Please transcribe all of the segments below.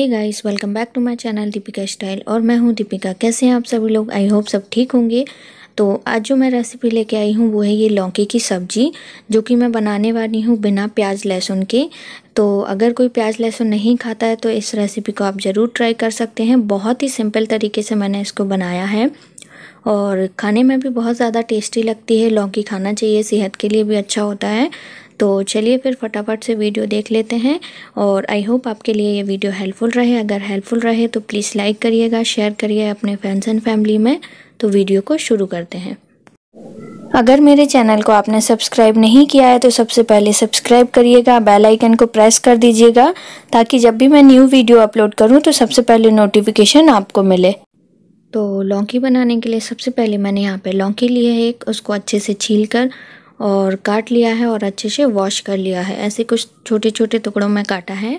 hey guys welcome back to my channel Deepika style और मैं हूँ दीपिका कैसे हैं आप सभी लोग आई होप सब ठीक होंगे तो आज जो मैं रेसिपी लेके आई हूँ वो है ये लौकी की सब्ज़ी जो कि मैं बनाने वाली हूँ बिना प्याज लहसुन के तो अगर कोई प्याज लहसुन नहीं खाता है तो इस रेसिपी को आप ज़रूर ट्राई कर सकते हैं बहुत ही सिंपल तरीके से मैंने इसको बनाया है और खाने में भी बहुत ज़्यादा टेस्टी लगती है लौकी खाना चाहिए सेहत के लिए भी अच्छा होता है तो चलिए फिर फटाफट से वीडियो देख लेते हैं और आई होप आपके लिए ये वीडियो हेल्पफुल रहे अगर हेल्पफुल रहे तो प्लीज़ लाइक करिएगा शेयर करिए अपने फ्रेंड्स एंड फैमिली में तो वीडियो को शुरू करते हैं अगर मेरे चैनल को आपने सब्सक्राइब नहीं किया है तो सबसे पहले सब्सक्राइब करिएगा बेल आइकन को प्रेस कर दीजिएगा ताकि जब भी मैं न्यू वीडियो अपलोड करूं तो सबसे पहले नोटिफिकेशन आपको मिले तो लौकी बनाने के लिए सबसे पहले मैंने यहाँ पे लौकी ली है एक उसको अच्छे से छील कर और काट लिया है और अच्छे से वॉश कर लिया है ऐसे कुछ छोटे छोटे टुकड़ों में काटा है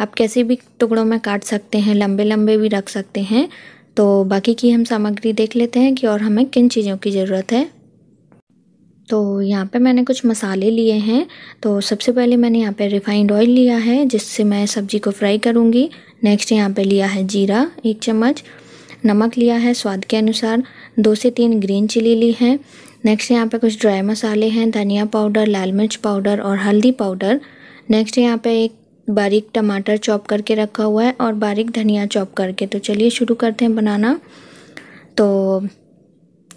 आप कैसे भी टुकड़ों में काट सकते हैं लंबे लंबे भी रख सकते हैं तो बाकी की हम सामग्री देख लेते हैं कि और हमें किन चीज़ों की ज़रूरत है तो यहाँ पे मैंने कुछ मसाले लिए हैं तो सबसे पहले मैंने यहाँ पे रिफाइंड ऑयल लिया है जिससे मैं सब्ज़ी को फ्राई करूँगी नेक्स्ट यहाँ पे लिया है जीरा एक चम्मच नमक लिया है स्वाद के अनुसार दो से तीन ग्रीन चिली ली है नेक्स्ट यहाँ पे कुछ ड्राई मसाले हैं धनिया पाउडर लाल मिर्च पाउडर और हल्दी पाउडर नेक्स्ट यहाँ पे एक बारीक टमाटर चॉप करके रखा हुआ है और बारीक धनिया चॉप करके तो चलिए शुरू करते हैं बनाना तो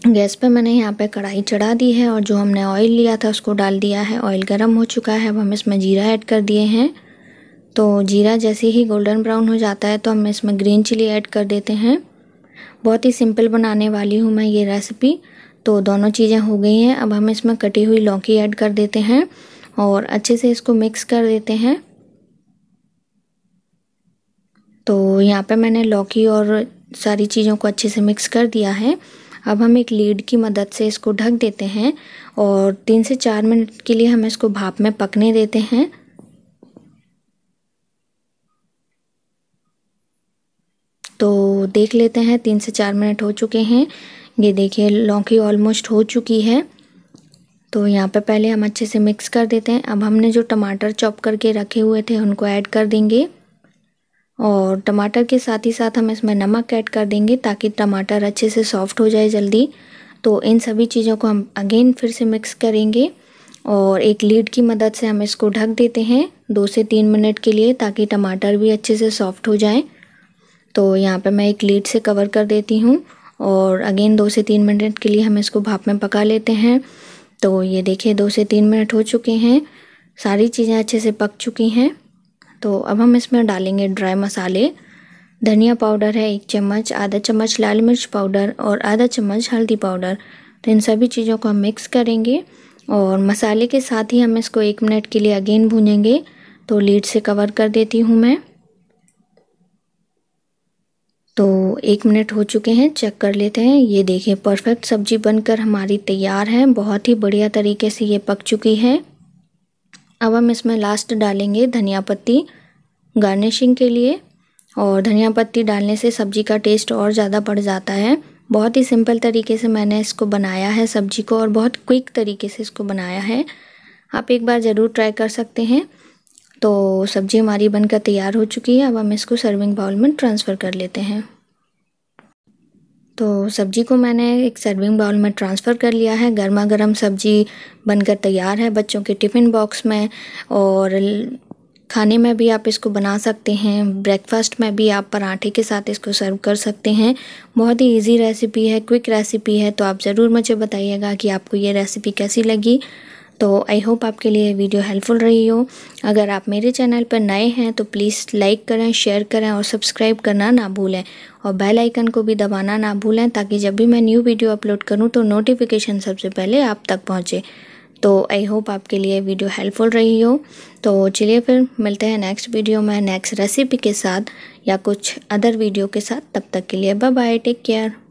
गैस पे मैंने यहाँ पे कढ़ाई चढ़ा दी है और जो हमने ऑयल लिया था उसको डाल दिया है ऑयल गर्म हो चुका है अब हम इसमें जीरा ऐड कर दिए हैं तो जीरा जैसे ही गोल्डन ब्राउन हो जाता है तो हम इसमें ग्रीन चिली ऐड कर देते हैं बहुत ही सिंपल बनाने वाली हूँ मैं ये रेसिपी तो दोनों चीज़ें हो गई हैं अब हम इसमें कटी हुई लौकी ऐड कर देते हैं और अच्छे से इसको मिक्स कर देते हैं तो यहाँ पे मैंने लौकी और सारी चीज़ों को अच्छे से मिक्स कर दिया है अब हम एक लीड की मदद से इसको ढक देते हैं और तीन से चार मिनट के लिए हम इसको भाप में पकने देते हैं तो देख लेते हैं तीन से चार मिनट हो चुके हैं ये देखिए लौकी ऑलमोस्ट हो चुकी है तो यहाँ पे पहले हम अच्छे से मिक्स कर देते हैं अब हमने जो टमाटर चॉप करके रखे हुए थे उनको ऐड कर देंगे और टमाटर के साथ ही साथ हम इसमें नमक ऐड कर देंगे ताकि टमाटर अच्छे से सॉफ्ट हो जाए जल्दी तो इन सभी चीज़ों को हम अगेन फिर से मिक्स करेंगे और एक लीड की मदद से हम इसको ढक देते हैं दो से तीन मिनट के लिए ताकि टमाटर भी अच्छे से सॉफ्ट हो जाए तो यहाँ पे मैं एक लीड से कवर कर देती हूँ और अगेन दो से तीन मिनट के लिए हम इसको भाप में पका लेते हैं तो ये देखिए दो से तीन मिनट हो चुके हैं सारी चीज़ें अच्छे से पक चुकी हैं तो अब हम इसमें डालेंगे ड्राई मसाले धनिया पाउडर है एक चम्मच आधा चम्मच लाल मिर्च पाउडर और आधा चम्मच हल्दी पाउडर तो इन सभी चीज़ों को हम मिक्स करेंगे और मसाले के साथ ही हम इसको एक मिनट के लिए अगेन भूनेंगे तो लीड से कवर कर देती हूँ मैं तो एक मिनट हो चुके हैं चेक कर लेते हैं ये देखें परफेक्ट सब्जी बनकर हमारी तैयार है बहुत ही बढ़िया तरीके से ये पक चुकी है अब हम इसमें लास्ट डालेंगे धनिया पत्ती गार्निशिंग के लिए और धनिया पत्ती डालने से सब्जी का टेस्ट और ज़्यादा बढ़ जाता है बहुत ही सिंपल तरीके से मैंने इसको बनाया है सब्जी को और बहुत क्विक तरीके से इसको बनाया है आप एक बार ज़रूर ट्राई कर सकते हैं तो सब्ज़ी हमारी बनकर तैयार हो चुकी है अब हम इसको सर्विंग बाउल में ट्रांसफ़र कर लेते हैं तो सब्ज़ी को मैंने एक सर्विंग बाउल में ट्रांसफ़र कर लिया है गर्मा गर्म सब्ज़ी बनकर तैयार है बच्चों के टिफ़िन बॉक्स में और खाने में भी आप इसको बना सकते हैं ब्रेकफास्ट में भी आप पराठे के साथ इसको सर्व कर सकते हैं बहुत ही इजी रेसिपी है क्विक रेसिपी है तो आप ज़रूर मुझे बताइएगा कि आपको ये रेसिपी कैसी लगी तो आई होप आपके लिए वीडियो हेल्पफुल रही हो अगर आप मेरे चैनल पर नए हैं तो प्लीज़ लाइक करें शेयर करें और सब्सक्राइब करना ना भूलें और बेल आइकन को भी दबाना ना भूलें ताकि जब भी मैं न्यू वीडियो अपलोड करूं तो नोटिफिकेशन सबसे पहले आप तक पहुंचे तो आई होप आपके लिए वीडियो हेल्पफुल रही हो तो चलिए फिर मिलते हैं नेक्स्ट वीडियो में नेक्स्ट रेसिपी के साथ या कुछ अदर वीडियो के साथ तब तक के लिए बाय बाय टेक केयर